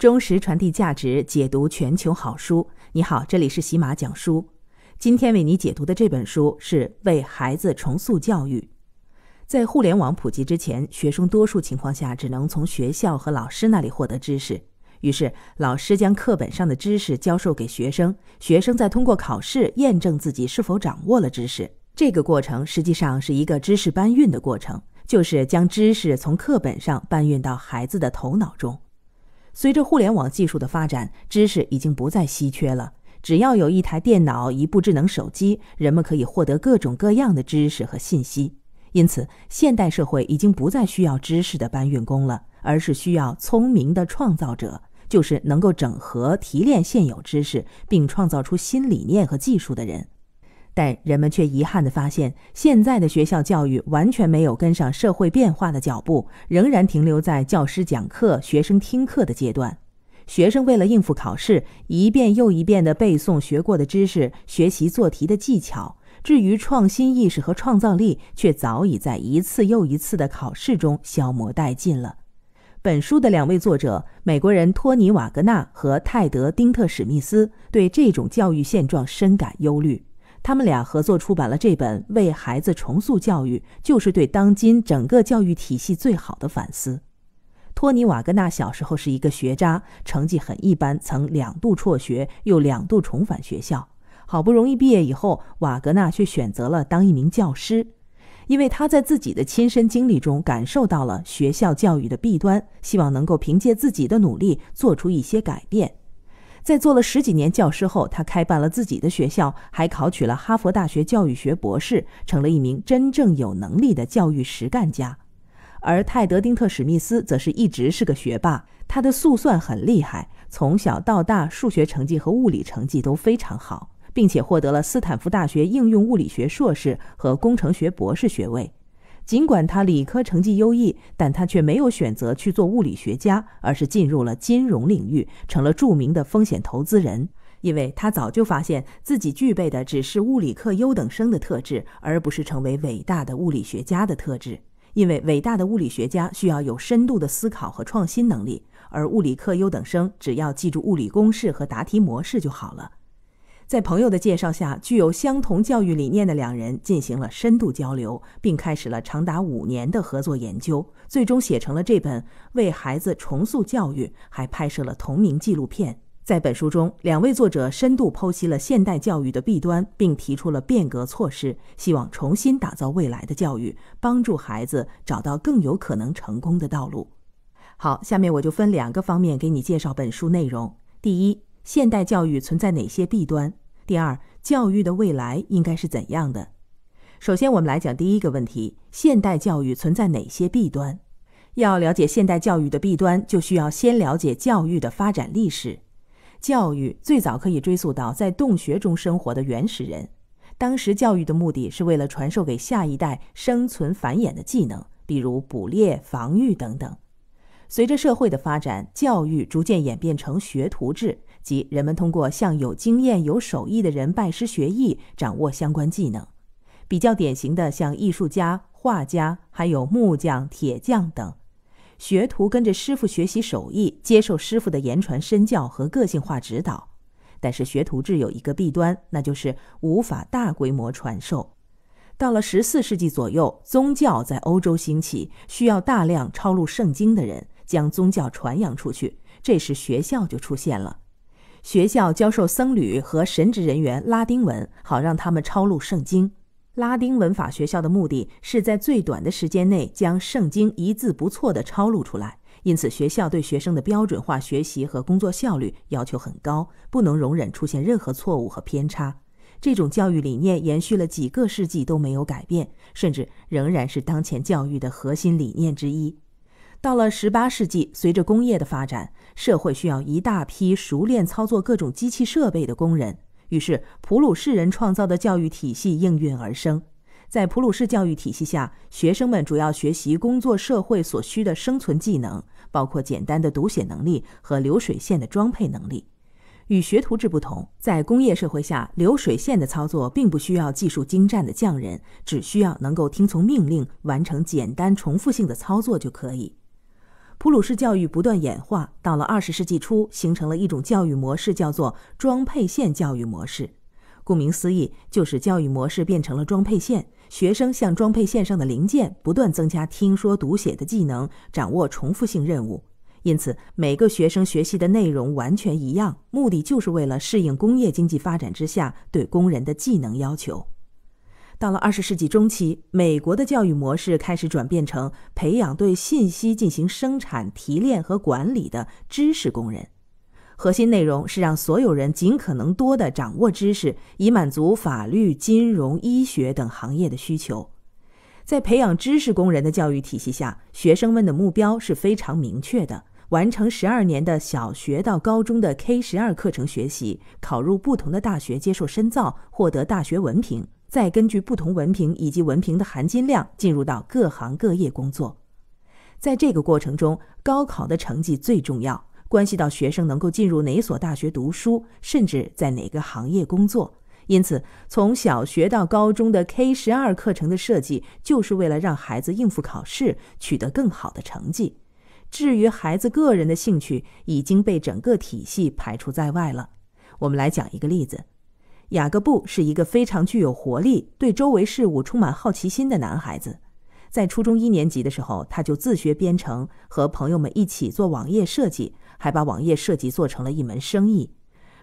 忠实传递价值，解读全球好书。你好，这里是喜马讲书。今天为你解读的这本书是《为孩子重塑教育》。在互联网普及之前，学生多数情况下只能从学校和老师那里获得知识，于是老师将课本上的知识教授给学生，学生再通过考试验证自己是否掌握了知识。这个过程实际上是一个知识搬运的过程，就是将知识从课本上搬运到孩子的头脑中。随着互联网技术的发展，知识已经不再稀缺了。只要有一台电脑、一部智能手机，人们可以获得各种各样的知识和信息。因此，现代社会已经不再需要知识的搬运工了，而是需要聪明的创造者，就是能够整合、提炼现有知识，并创造出新理念和技术的人。但人们却遗憾地发现，现在的学校教育完全没有跟上社会变化的脚步，仍然停留在教师讲课、学生听课的阶段。学生为了应付考试，一遍又一遍地背诵学过的知识，学习做题的技巧。至于创新意识和创造力，却早已在一次又一次的考试中消磨殆尽了。本书的两位作者，美国人托尼·瓦格纳和泰德·丁特·史密斯，对这种教育现状深感忧虑。他们俩合作出版了这本《为孩子重塑教育》，就是对当今整个教育体系最好的反思。托尼·瓦格纳小时候是一个学渣，成绩很一般，曾两度辍学，又两度重返学校。好不容易毕业以后，瓦格纳却选择了当一名教师，因为他在自己的亲身经历中感受到了学校教育的弊端，希望能够凭借自己的努力做出一些改变。在做了十几年教师后，他开办了自己的学校，还考取了哈佛大学教育学博士，成了一名真正有能力的教育实干家。而泰德·丁特·史密斯则是一直是个学霸，他的速算很厉害，从小到大数学成绩和物理成绩都非常好，并且获得了斯坦福大学应用物理学硕士和工程学博士学位。尽管他理科成绩优异，但他却没有选择去做物理学家，而是进入了金融领域，成了著名的风险投资人。因为他早就发现自己具备的只是物理课优等生的特质，而不是成为伟大的物理学家的特质。因为伟大的物理学家需要有深度的思考和创新能力，而物理课优等生只要记住物理公式和答题模式就好了。在朋友的介绍下，具有相同教育理念的两人进行了深度交流，并开始了长达五年的合作研究，最终写成了这本《为孩子重塑教育》，还拍摄了同名纪录片。在本书中，两位作者深度剖析了现代教育的弊端，并提出了变革措施，希望重新打造未来的教育，帮助孩子找到更有可能成功的道路。好，下面我就分两个方面给你介绍本书内容：第一，现代教育存在哪些弊端？第二，教育的未来应该是怎样的？首先，我们来讲第一个问题：现代教育存在哪些弊端？要了解现代教育的弊端，就需要先了解教育的发展历史。教育最早可以追溯到在洞穴中生活的原始人，当时教育的目的是为了传授给下一代生存繁衍的技能，比如捕猎、防御等等。随着社会的发展，教育逐渐演变成学徒制。即人们通过向有经验、有手艺的人拜师学艺，掌握相关技能。比较典型的像艺术家、画家，还有木匠、铁匠等，学徒跟着师傅学习手艺，接受师傅的言传身教和个性化指导。但是学徒制有一个弊端，那就是无法大规模传授。到了十四世纪左右，宗教在欧洲兴起，需要大量抄录圣经的人，将宗教传扬出去，这时学校就出现了。学校教授僧侣和神职人员拉丁文，好让他们抄录圣经。拉丁文法学校的目的是在最短的时间内将圣经一字不错地抄录出来，因此学校对学生的标准化学习和工作效率要求很高，不能容忍出现任何错误和偏差。这种教育理念延续了几个世纪都没有改变，甚至仍然是当前教育的核心理念之一。到了十八世纪，随着工业的发展，社会需要一大批熟练操作各种机器设备的工人。于是，普鲁士人创造的教育体系应运而生。在普鲁士教育体系下，学生们主要学习工作社会所需的生存技能，包括简单的读写能力和流水线的装配能力。与学徒制不同，在工业社会下，流水线的操作并不需要技术精湛的匠人，只需要能够听从命令、完成简单重复性的操作就可以。普鲁士教育不断演化，到了二十世纪初，形成了一种教育模式，叫做“装配线教育模式”。顾名思义，就是教育模式变成了装配线，学生像装配线上的零件，不断增加听说读写的技能，掌握重复性任务。因此，每个学生学习的内容完全一样，目的就是为了适应工业经济发展之下对工人的技能要求。到了二十世纪中期，美国的教育模式开始转变成培养对信息进行生产、提炼和管理的知识工人。核心内容是让所有人尽可能多地掌握知识，以满足法律、金融、医学等行业的需求。在培养知识工人的教育体系下，学生们的目标是非常明确的：完成十二年的小学到高中的 K 十二课程学习，考入不同的大学接受深造，获得大学文凭。再根据不同文凭以及文凭的含金量，进入到各行各业工作。在这个过程中，高考的成绩最重要，关系到学生能够进入哪所大学读书，甚至在哪个行业工作。因此，从小学到高中的 K 十二课程的设计，就是为了让孩子应付考试，取得更好的成绩。至于孩子个人的兴趣，已经被整个体系排除在外了。我们来讲一个例子。雅各布是一个非常具有活力、对周围事物充满好奇心的男孩子。在初中一年级的时候，他就自学编程，和朋友们一起做网页设计，还把网页设计做成了一门生意。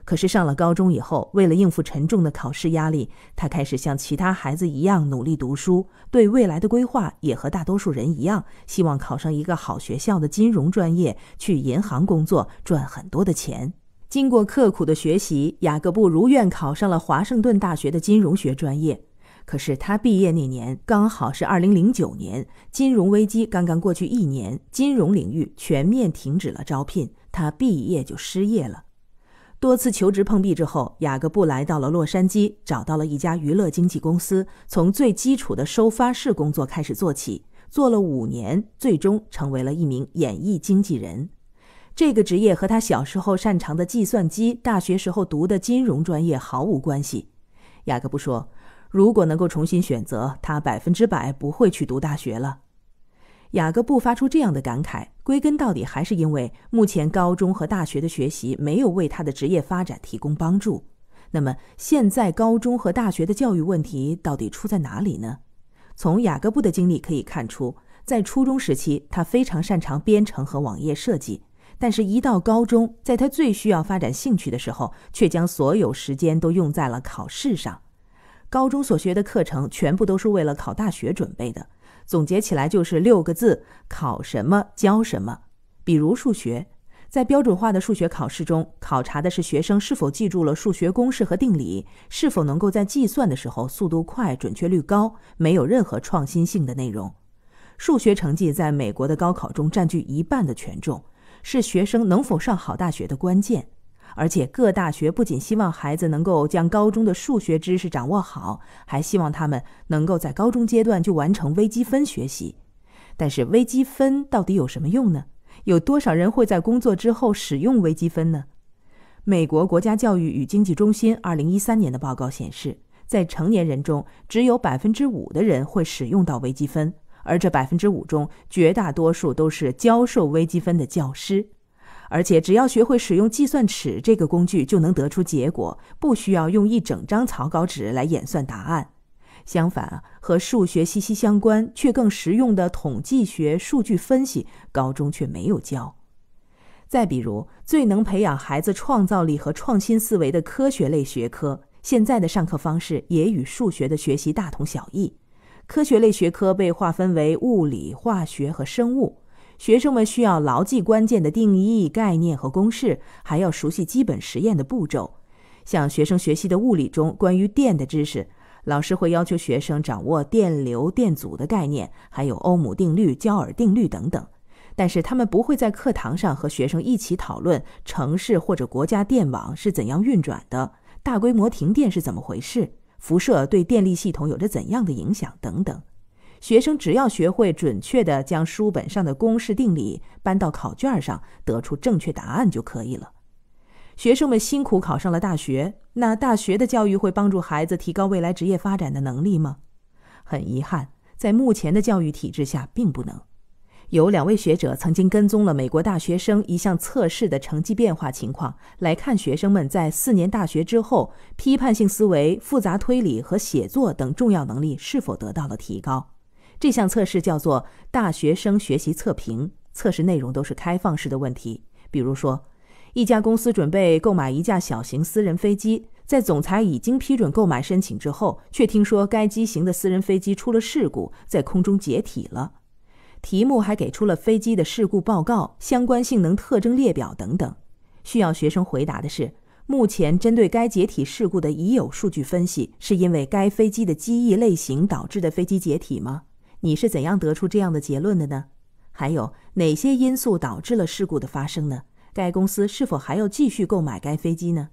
可是上了高中以后，为了应付沉重的考试压力，他开始像其他孩子一样努力读书，对未来的规划也和大多数人一样，希望考上一个好学校的金融专业，去银行工作，赚很多的钱。经过刻苦的学习，雅各布如愿考上了华盛顿大学的金融学专业。可是他毕业那年刚好是2009年，金融危机刚刚过去一年，金融领域全面停止了招聘，他毕业就失业了。多次求职碰壁之后，雅各布来到了洛杉矶，找到了一家娱乐经纪公司，从最基础的收发室工作开始做起，做了五年，最终成为了一名演艺经纪人。这个职业和他小时候擅长的计算机、大学时候读的金融专业毫无关系。雅各布说：“如果能够重新选择，他百分之百不会去读大学了。”雅各布发出这样的感慨，归根到底还是因为目前高中和大学的学习没有为他的职业发展提供帮助。那么，现在高中和大学的教育问题到底出在哪里呢？从雅各布的经历可以看出，在初中时期，他非常擅长编程和网页设计。但是，一到高中，在他最需要发展兴趣的时候，却将所有时间都用在了考试上。高中所学的课程全部都是为了考大学准备的，总结起来就是六个字：考什么教什么。比如数学，在标准化的数学考试中，考察的是学生是否记住了数学公式和定理，是否能够在计算的时候速度快、准确率高，没有任何创新性的内容。数学成绩在美国的高考中占据一半的权重。是学生能否上好大学的关键，而且各大学不仅希望孩子能够将高中的数学知识掌握好，还希望他们能够在高中阶段就完成微积分学习。但是，微积分到底有什么用呢？有多少人会在工作之后使用微积分呢？美国国家教育与经济中心2013年的报告显示，在成年人中，只有百分之五的人会使用到微积分。而这百分之五中，绝大多数都是教授微积分的教师，而且只要学会使用计算尺这个工具，就能得出结果，不需要用一整张草稿纸来演算答案。相反，和数学息息相关却更实用的统计学、数据分析，高中却没有教。再比如，最能培养孩子创造力和创新思维的科学类学科，现在的上课方式也与数学的学习大同小异。科学类学科被划分为物理、化学和生物。学生们需要牢记关键的定义、概念和公式，还要熟悉基本实验的步骤。像学生学习的物理中关于电的知识，老师会要求学生掌握电流、电阻的概念，还有欧姆定律、焦耳定律等等。但是他们不会在课堂上和学生一起讨论城市或者国家电网是怎样运转的，大规模停电是怎么回事。辐射对电力系统有着怎样的影响？等等，学生只要学会准确地将书本上的公式定理搬到考卷上，得出正确答案就可以了。学生们辛苦考上了大学，那大学的教育会帮助孩子提高未来职业发展的能力吗？很遗憾，在目前的教育体制下，并不能。有两位学者曾经跟踪了美国大学生一项测试的成绩变化情况，来看学生们在四年大学之后，批判性思维、复杂推理和写作等重要能力是否得到了提高。这项测试叫做《大学生学习测评》，测试内容都是开放式的问题，比如说，一家公司准备购买一架小型私人飞机，在总裁已经批准购买申请之后，却听说该机型的私人飞机出了事故，在空中解体了。题目还给出了飞机的事故报告、相关性能特征列表等等。需要学生回答的是：目前针对该解体事故的已有数据分析，是因为该飞机的机翼类型导致的飞机解体吗？你是怎样得出这样的结论的呢？还有哪些因素导致了事故的发生呢？该公司是否还要继续购买该飞机呢？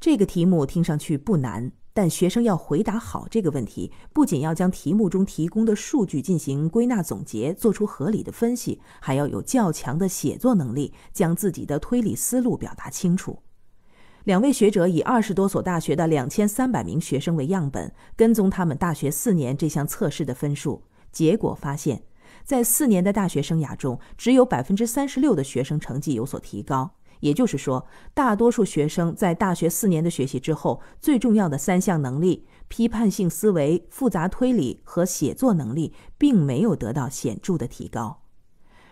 这个题目听上去不难。但学生要回答好这个问题，不仅要将题目中提供的数据进行归纳总结，做出合理的分析，还要有较强的写作能力，将自己的推理思路表达清楚。两位学者以二十多所大学的两千三百名学生为样本，跟踪他们大学四年这项测试的分数，结果发现，在四年的大学生涯中，只有百分之三十六的学生成绩有所提高。也就是说，大多数学生在大学四年的学习之后，最重要的三项能力——批判性思维、复杂推理和写作能力，并没有得到显著的提高。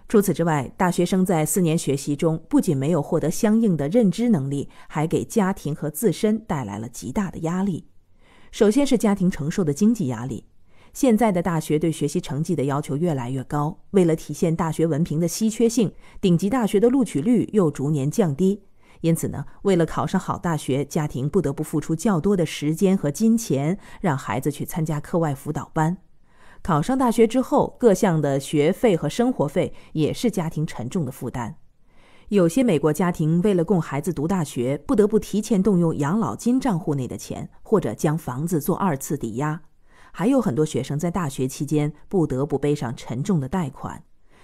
除此之外，大学生在四年学习中不仅没有获得相应的认知能力，还给家庭和自身带来了极大的压力。首先是家庭承受的经济压力。现在的大学对学习成绩的要求越来越高，为了体现大学文凭的稀缺性，顶级大学的录取率又逐年降低。因此呢，为了考上好大学，家庭不得不付出较多的时间和金钱，让孩子去参加课外辅导班。考上大学之后，各项的学费和生活费也是家庭沉重的负担。有些美国家庭为了供孩子读大学，不得不提前动用养老金账户内的钱，或者将房子做二次抵押。还有很多学生在大学期间不得不背上沉重的贷款，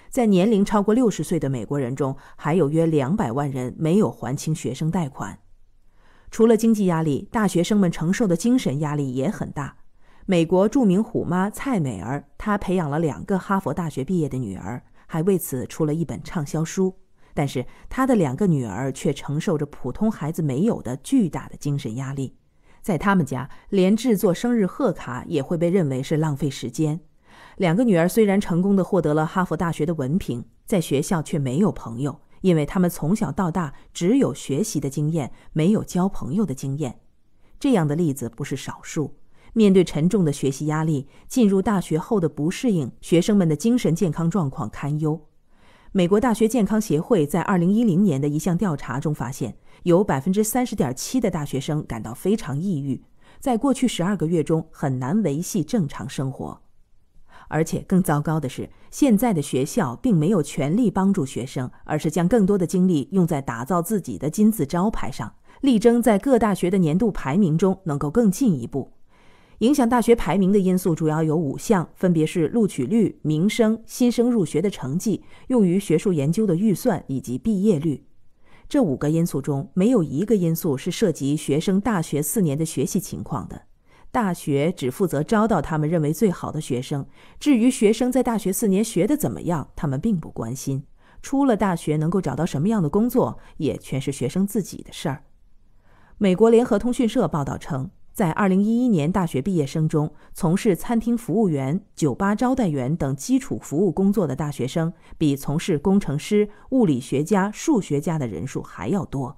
在年龄超过六十岁的美国人中，还有约两百万人没有还清学生贷款。除了经济压力，大学生们承受的精神压力也很大。美国著名虎妈蔡美儿，她培养了两个哈佛大学毕业的女儿，还为此出了一本畅销书。但是，她的两个女儿却承受着普通孩子没有的巨大的精神压力。在他们家，连制作生日贺卡也会被认为是浪费时间。两个女儿虽然成功地获得了哈佛大学的文凭，在学校却没有朋友，因为他们从小到大只有学习的经验，没有交朋友的经验。这样的例子不是少数。面对沉重的学习压力，进入大学后的不适应，学生们的精神健康状况堪忧。美国大学健康协会在二零一零年的一项调查中发现，有百分之三十点七的大学生感到非常抑郁，在过去十二个月中很难维系正常生活。而且更糟糕的是，现在的学校并没有全力帮助学生，而是将更多的精力用在打造自己的金字招牌上，力争在各大学的年度排名中能够更进一步。影响大学排名的因素主要有五项，分别是录取率、名声、新生入学的成绩、用于学术研究的预算以及毕业率。这五个因素中，没有一个因素是涉及学生大学四年的学习情况的。大学只负责招到他们认为最好的学生，至于学生在大学四年学的怎么样，他们并不关心。出了大学能够找到什么样的工作，也全是学生自己的事儿。美国联合通讯社报道称。在二零一一年大学毕业生中，从事餐厅服务员、酒吧招待员等基础服务工作的大学生，比从事工程师、物理学家、数学家的人数还要多。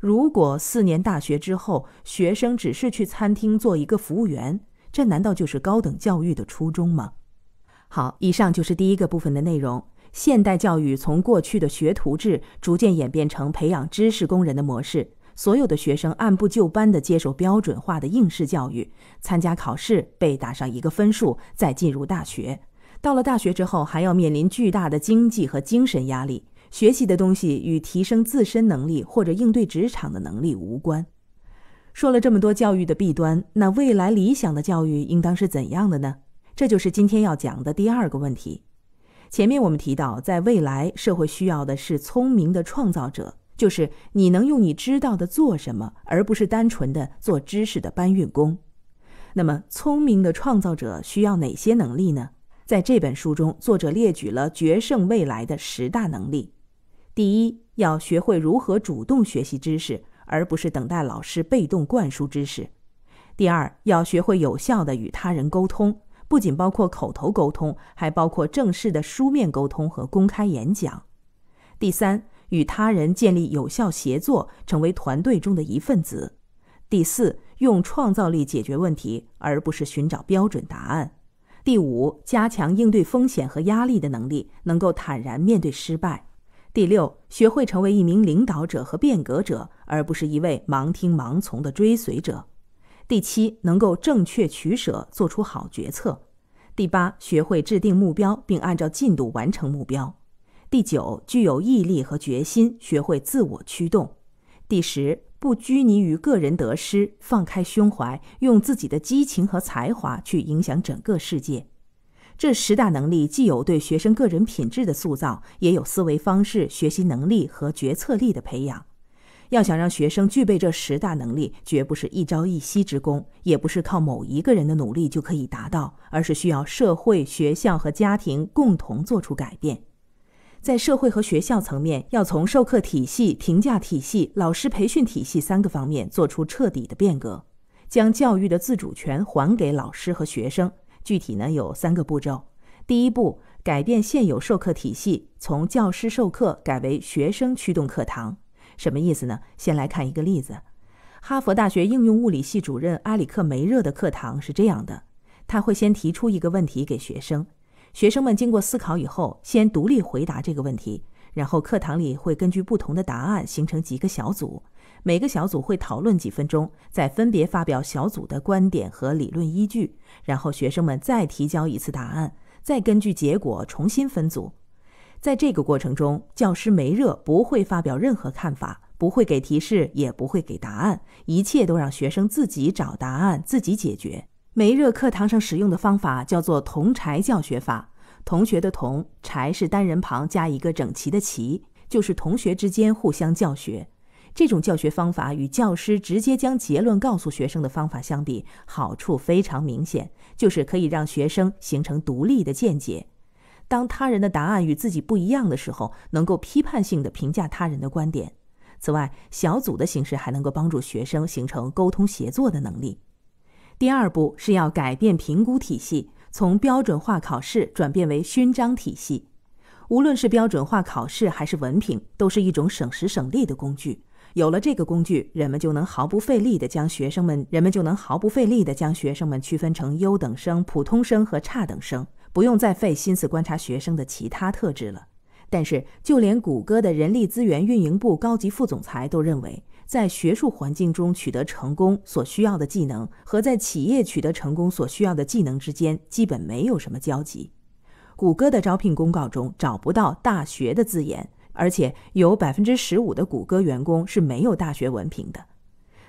如果四年大学之后，学生只是去餐厅做一个服务员，这难道就是高等教育的初衷吗？好，以上就是第一个部分的内容。现代教育从过去的学徒制逐渐演变成培养知识工人的模式。所有的学生按部就班地接受标准化的应试教育，参加考试被打上一个分数，再进入大学。到了大学之后，还要面临巨大的经济和精神压力，学习的东西与提升自身能力或者应对职场的能力无关。说了这么多教育的弊端，那未来理想的教育应当是怎样的呢？这就是今天要讲的第二个问题。前面我们提到，在未来社会需要的是聪明的创造者。就是你能用你知道的做什么，而不是单纯的做知识的搬运工。那么，聪明的创造者需要哪些能力呢？在这本书中，作者列举了决胜未来的十大能力。第一，要学会如何主动学习知识，而不是等待老师被动灌输知识。第二，要学会有效的与他人沟通，不仅包括口头沟通，还包括正式的书面沟通和公开演讲。第三。与他人建立有效协作，成为团队中的一份子。第四，用创造力解决问题，而不是寻找标准答案。第五，加强应对风险和压力的能力，能够坦然面对失败。第六，学会成为一名领导者和变革者，而不是一位盲听盲从的追随者。第七，能够正确取舍，做出好决策。第八，学会制定目标，并按照进度完成目标。第九，具有毅力和决心，学会自我驱动；第十，不拘泥于个人得失，放开胸怀，用自己的激情和才华去影响整个世界。这十大能力既有对学生个人品质的塑造，也有思维方式、学习能力和决策力的培养。要想让学生具备这十大能力，绝不是一朝一夕之功，也不是靠某一个人的努力就可以达到，而是需要社会、学校和家庭共同做出改变。在社会和学校层面，要从授课体系、评价体系、老师培训体系三个方面做出彻底的变革，将教育的自主权还给老师和学生。具体呢有三个步骤：第一步，改变现有授课体系，从教师授课改为学生驱动课堂。什么意思呢？先来看一个例子：哈佛大学应用物理系主任阿里克梅热的课堂是这样的，他会先提出一个问题给学生。学生们经过思考以后，先独立回答这个问题，然后课堂里会根据不同的答案形成几个小组，每个小组会讨论几分钟，再分别发表小组的观点和理论依据。然后学生们再提交一次答案，再根据结果重新分组。在这个过程中，教师梅热不会发表任何看法，不会给提示，也不会给答案，一切都让学生自己找答案，自己解决。梅热课堂上使用的方法叫做“同柴教学法”。同学的“同柴”是单人旁加一个整齐的“齐”，就是同学之间互相教学。这种教学方法与教师直接将结论告诉学生的方法相比，好处非常明显，就是可以让学生形成独立的见解。当他人的答案与自己不一样的时候，能够批判性的评价他人的观点。此外，小组的形式还能够帮助学生形成沟通协作的能力。第二步是要改变评估体系，从标准化考试转变为勋章体系。无论是标准化考试还是文凭，都是一种省时省力的工具。有了这个工具，人们就能毫不费力地将学生们人们就能毫不费力地将学生们区分成优等生、普通生和差等生，不用再费心思观察学生的其他特质了。但是，就连谷歌的人力资源运营部高级副总裁都认为。在学术环境中取得成功所需要的技能和在企业取得成功所需要的技能之间基本没有什么交集。谷歌的招聘公告中找不到“大学”的字眼，而且有百分之十五的谷歌员工是没有大学文凭的。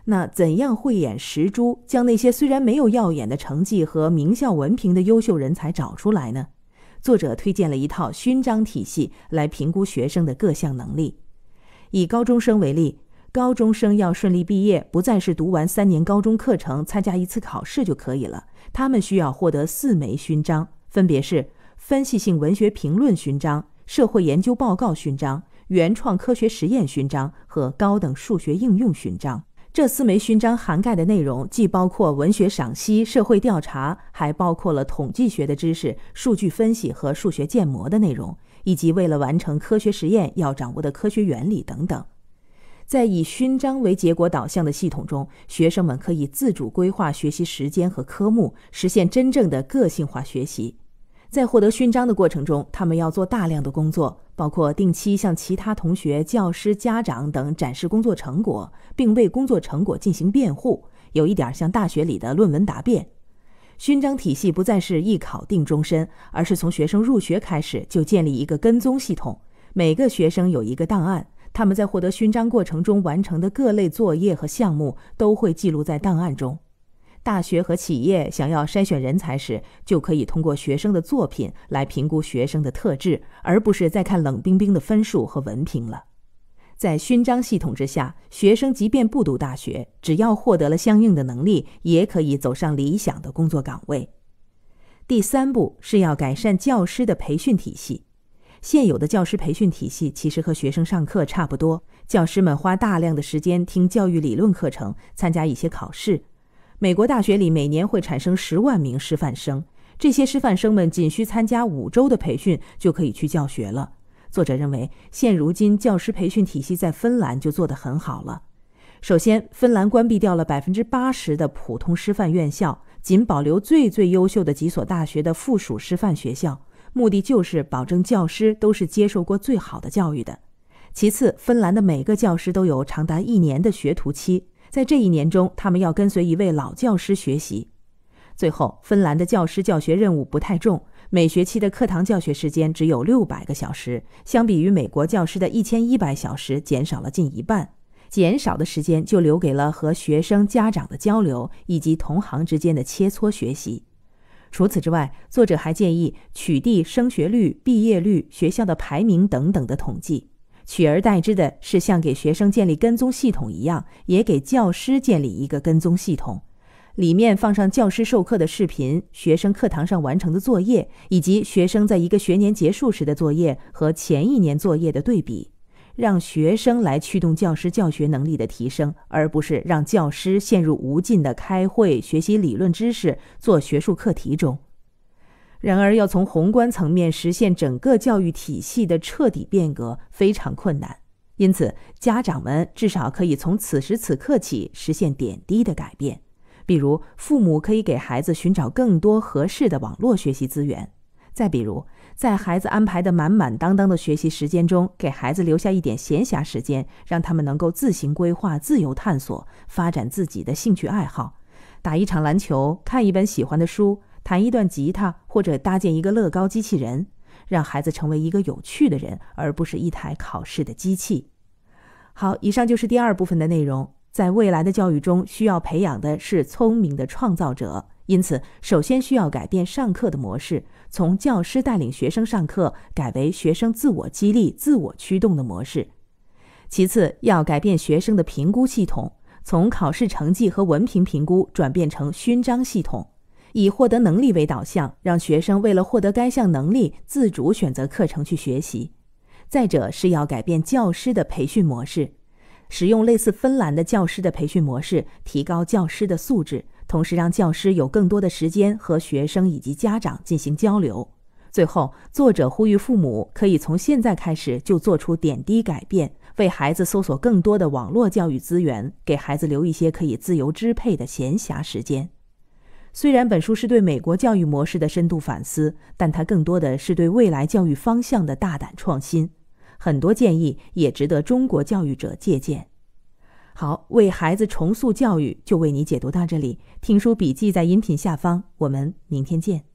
那怎样慧眼识珠，将那些虽然没有耀眼的成绩和名校文凭的优秀人才找出来呢？作者推荐了一套勋章体系来评估学生的各项能力。以高中生为例。高中生要顺利毕业，不再是读完三年高中课程、参加一次考试就可以了。他们需要获得四枚勋章，分别是分析性文学评论勋章、社会研究报告勋章、原创科学实验勋章和高等数学应用勋章。这四枚勋章涵盖的内容，既包括文学赏析、社会调查，还包括了统计学的知识、数据分析和数学建模的内容，以及为了完成科学实验要掌握的科学原理等等。在以勋章为结果导向的系统中，学生们可以自主规划学习时间和科目，实现真正的个性化学习。在获得勋章的过程中，他们要做大量的工作，包括定期向其他同学、教师、家长等展示工作成果，并为工作成果进行辩护，有一点像大学里的论文答辩。勋章体系不再是一考定终身，而是从学生入学开始就建立一个跟踪系统，每个学生有一个档案。他们在获得勋章过程中完成的各类作业和项目都会记录在档案中。大学和企业想要筛选人才时，就可以通过学生的作品来评估学生的特质，而不是再看冷冰冰的分数和文凭了。在勋章系统之下，学生即便不读大学，只要获得了相应的能力，也可以走上理想的工作岗位。第三步是要改善教师的培训体系。现有的教师培训体系其实和学生上课差不多，教师们花大量的时间听教育理论课程，参加一些考试。美国大学里每年会产生十万名师范生，这些师范生们仅需参加五周的培训就可以去教学了。作者认为，现如今教师培训体系在芬兰就做得很好了。首先，芬兰关闭掉了百分之八十的普通师范院校，仅保留最最优秀的几所大学的附属师范学校。目的就是保证教师都是接受过最好的教育的。其次，芬兰的每个教师都有长达一年的学徒期，在这一年中，他们要跟随一位老教师学习。最后，芬兰的教师教学任务不太重，每学期的课堂教学时间只有六百个小时，相比于美国教师的一千一百小时，减少了近一半。减少的时间就留给了和学生、家长的交流，以及同行之间的切磋学习。除此之外，作者还建议取缔升学率、毕业率、学校的排名等等的统计，取而代之的是像给学生建立跟踪系统一样，也给教师建立一个跟踪系统，里面放上教师授课的视频、学生课堂上完成的作业，以及学生在一个学年结束时的作业和前一年作业的对比。让学生来驱动教师教学能力的提升，而不是让教师陷入无尽的开会、学习理论知识、做学术课题中。然而，要从宏观层面实现整个教育体系的彻底变革非常困难，因此家长们至少可以从此时此刻起实现点滴的改变，比如父母可以给孩子寻找更多合适的网络学习资源，再比如。在孩子安排的满满当当的学习时间中，给孩子留下一点闲暇时间，让他们能够自行规划、自由探索，发展自己的兴趣爱好。打一场篮球，看一本喜欢的书，弹一段吉他，或者搭建一个乐高机器人，让孩子成为一个有趣的人，而不是一台考试的机器。好，以上就是第二部分的内容。在未来的教育中，需要培养的是聪明的创造者。因此，首先需要改变上课的模式，从教师带领学生上课，改为学生自我激励、自我驱动的模式。其次，要改变学生的评估系统，从考试成绩和文凭评估转变成勋章系统，以获得能力为导向，让学生为了获得该项能力，自主选择课程去学习。再者，是要改变教师的培训模式，使用类似芬兰的教师的培训模式，提高教师的素质。同时，让教师有更多的时间和学生以及家长进行交流。最后，作者呼吁父母可以从现在开始就做出点滴改变，为孩子搜索更多的网络教育资源，给孩子留一些可以自由支配的闲暇时间。虽然本书是对美国教育模式的深度反思，但它更多的是对未来教育方向的大胆创新，很多建议也值得中国教育者借鉴。好，为孩子重塑教育，就为你解读到这里。听书笔记在音频下方，我们明天见。